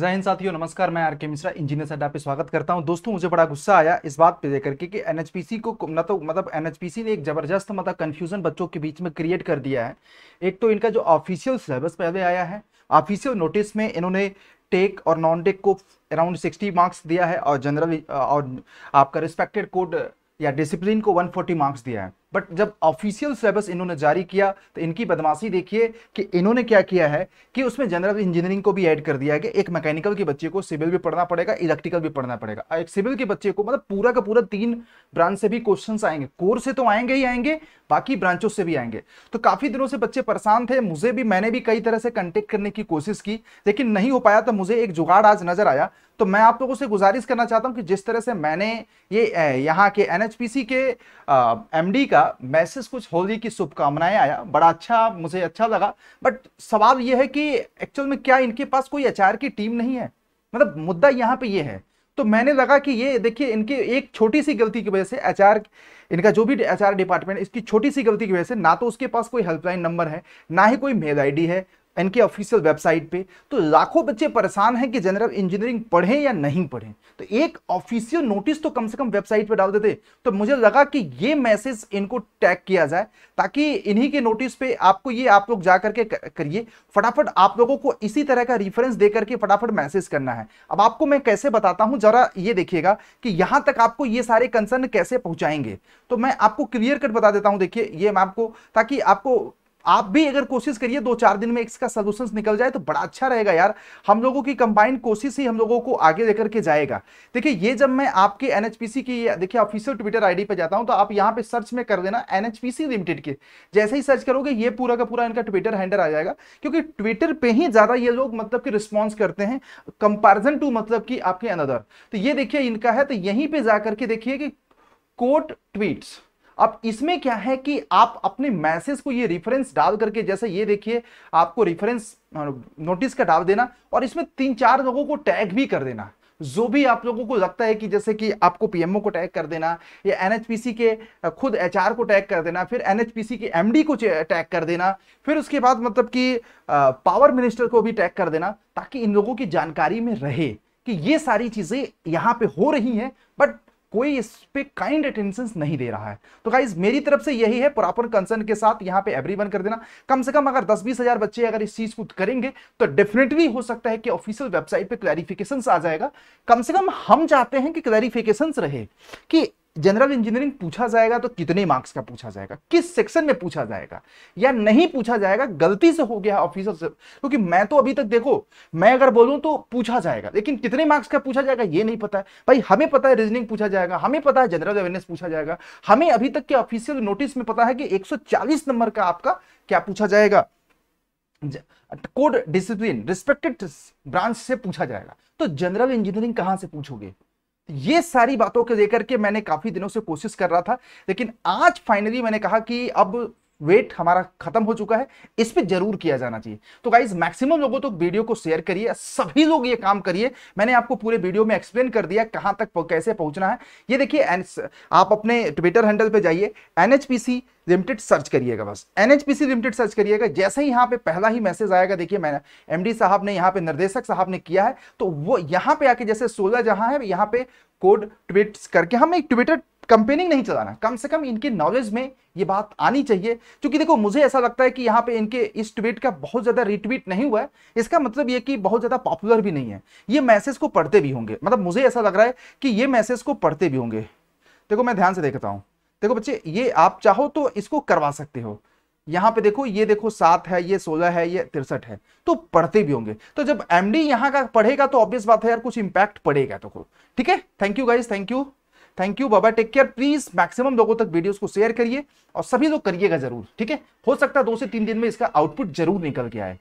जय हिंद साथियों नमस्कार मैं आर के मिश्रा इंजीनियर सड्डा पे स्वागत करता हूं दोस्तों मुझे बड़ा गुस्सा आया इस बात पे लेकर के कि एनएचपीसी को न तो मतलब एनएचपीसी ने एक जबरदस्त मतलब कंफ्यूजन बच्चों के बीच में क्रिएट कर दिया है एक तो इनका जो ऑफिशियल सिलेबस पहले आया है ऑफिशियल नोटिस में इन्होंने टेक और नॉन टेक को अराउंड सिक्सटी मार्क्स दिया है और जनरल और आपका रिस्पेक्टेड कोड या डिसिप्लिन को वन मार्क्स दिया है बट जब ऑफिशियल सिलेबस इन्होंने जारी किया तो इनकी बदमाशी देखिए कि इन्होंने क्या किया है कि उसमें जनरल इंजीनियरिंग को भी ऐड कर दिया है कि एक मैकेनिकल के बच्चे को सिविल भी पढ़ना पड़ेगा इलेक्ट्रिकल भी पढ़ना पड़ेगा एक सिविल के बच्चे को मतलब पूरा का पूरा तीन ब्रांच से भी क्वेश्चन आएंगे कोर से तो आएंगे ही आएंगे बाकी ब्रांचों से भी आएंगे तो काफी दिनों से बच्चे परेशान थे मुझे भी मैंने भी कई तरह से कंटेक्ट करने की कोशिश की लेकिन नहीं हो पाया तो मुझे एक जुगाड़ आज नजर आया तो मैं आप लोगों से गुजारिश करना चाहता हूं कि जिस तरह से मैंने ये यहाँ के एनएचपीसी के एमडी का मैसेज कुछ होली की शुभकामनाएं आया बड़ा अच्छा मुझे अच्छा लगा बट सवाल यह है कि एक्चुअल में क्या इनके पास कोई एच की टीम नहीं है मतलब मुद्दा यहाँ पे ये है तो मैंने लगा कि ये देखिए इनके एक छोटी सी गलती की वजह से एचआर इनका जो भी एचआर डिपार्टमेंट इसकी छोटी सी गलती की वजह से ना तो उसके पास कोई हेल्पलाइन नंबर है ना ही कोई मेल आईडी है इनके ऑफिशियल वेबसाइट पे तो लाखों बच्चे परेशान हैं कि जनरल इंजीनियरिंग पढ़ें या नहीं पढ़ें तो एक ऑफिशियल नोटिस तो कम से कम वेबसाइट पे डाल देते तो मुझे लगा कि ये मैसेज इनको टैग किया जाए ताकि इन्हीं के नोटिस पे आपको ये आप लोग जा करके करिए फटाफट आप लोगों को इसी तरह का रिफरेंस दे करके फटाफट मैसेज करना है अब आपको मैं कैसे बताता हूँ जरा ये देखिएगा कि यहाँ तक आपको ये सारे कंसर्न कैसे पहुँचाएंगे तो मैं आपको क्लियर कट बता देता हूँ देखिए ये मैं आपको ताकि आपको आप भी अगर कोशिश करिए दो चार दिन में इसका सोल्यूशन निकल जाए तो बड़ा अच्छा रहेगा यार हम लोगों की कंबाइंड कोशिश ही हम लोगों को आगे लेकर के जाएगा देखिए ये जब मैं आपके एनएचपीसी की देखिए ऑफिशियल ट्विटर आईडी पर जाता हूं तो आप यहां पे सर्च में कर देना एनएचपीसी लिमिटेड के जैसे ही सर्च करोगे ये पूरा का पूरा इनका ट्विटर हैंडल आ जाएगा क्योंकि ट्विटर पर ही ज्यादा ये लोग मतलब की रिस्पॉन्स करते हैं कंपेरिजन टू मतलब की आपके अनदर तो ये देखिए इनका है तो यहीं पर जाकर के देखिए कि कोट ट्वीट्स अब इसमें क्या है कि आप अपने मैसेज को ये रेफरेंस डाल करके जैसे ये देखिए आपको रेफरेंस नोटिस हाँ, का डाल देना और इसमें तीन चार लोगों को टैग भी कर देना जो भी आप लोगों को लगता है कि जैसे कि आपको पीएमओ को टैग कर देना या एनएचपीसी के खुद एचआर को टैग कर देना फिर एनएचपीसी के एमडी को टैग कर देना फिर उसके बाद मतलब कि पावर मिनिस्टर को भी टैग कर देना ताकि इन लोगों की जानकारी में रहे कि ये सारी चीज़ें यहाँ पे हो रही हैं बट कोई इस पे काइंड अटेंशन नहीं दे रहा है तो गाइज मेरी तरफ से यही है प्रॉपर कंसर्न के साथ यहाँ पे एवरी कर देना कम से कम अगर दस बीस हजार बच्चे अगर इस चीज को करेंगे तो डेफिनेटली हो सकता है कि ऑफिशियल वेबसाइट पे क्लैरिफिकेशन आ जाएगा कम से कम हम चाहते हैं कि क्लैरिफिकेशन रहे कि जनरल इंजीनियरिंग पूछा जाएगा तो कितने मार्क्स का पूछा जाएगा किस सेक्शन में पूछा जाएगा या नहीं पूछा जाएगा गलती से हो गया ऑफिसर से क्योंकि मैं तो अभी तक देखो मैं अगर बोलूं तो पूछा जाएगा लेकिन कितने मार्क्स का पूछा जाएगा ये नहीं पता है भाई हमें पता है रीजनिंग पूछा जाएगा हमें पता है जनरल अवेयरनेस पूछा जाएगा हमें अभी तक के ऑफिशियल नोटिस में पता है कि एक नंबर का आपका क्या पूछा जाएगा कोड डिसिप्लिन रिस्पेक्टेड ब्रांच से पूछा जाएगा तो जनरल इंजीनियरिंग कहां से पूछोगे ये सारी बातों को लेकर के मैंने काफी दिनों से कोशिश कर रहा था लेकिन आज फाइनली मैंने कहा कि अब वेट हमारा खत्म हो चुका है इस पर जरूर किया जाना चाहिए तो गाइज मैक्सिमम लोगों तक तो वीडियो को शेयर करिए सभी लोग ये काम करिए मैंने आपको पूरे वीडियो में एक्सप्लेन कर दिया कहां तक कैसे पहुंचना है ये देखिए आप अपने ट्विटर हैंडल पे जाइए एनएचपीसी लिमिटेड सर्च करिएगा बस एनएचपीसी लिमिटेड सर्च करिएगा जैसे ही यहाँ पे पहला ही मैसेज आएगा देखिए मैंने एमडी साहब ने यहाँ पे निर्देशक साहब ने किया है तो वो यहाँ पे आके जैसे सोलह जहां है यहाँ पे कोड ट्वीट करके हम एक ट्विटर कंपेनिंग नहीं चलाना कम से कम इनके नॉलेज में ये बात आनी चाहिए क्योंकि देखो मुझे ऐसा लगता है कि यहाँ पे इनके इस ट्वीट का बहुत ज़्यादा रिट्वीट नहीं हुआ है इसका मतलब ये कि बहुत ज़्यादा पॉपुलर भी नहीं है ये मैसेज को पढ़ते भी होंगे मतलब मुझे ऐसा लग रहा है कि ये मैसेज को पढ़ते भी होंगे देखो मैं ध्यान से देखता हूँ देखो बच्चे ये आप चाहो तो इसको करवा सकते हो यहाँ पे देखो ये देखो सात है ये सोलह है ये तिरसठ है तो पढ़ते भी होंगे तो जब एमडी यहाँ का पढ़ेगा तो ऑब्वियस बात है यार कुछ इंपैक्ट पड़ेगा तो ठीक है thank you guys thank you thank you बाबा टेक केयर प्लीज मैक्सिमम लोगों तक वीडियोस को शेयर करिए और सभी लोग करिएगा जरूर ठीक है हो सकता है दो से तीन दिन में इसका आउटपुट जरूर निकल के आए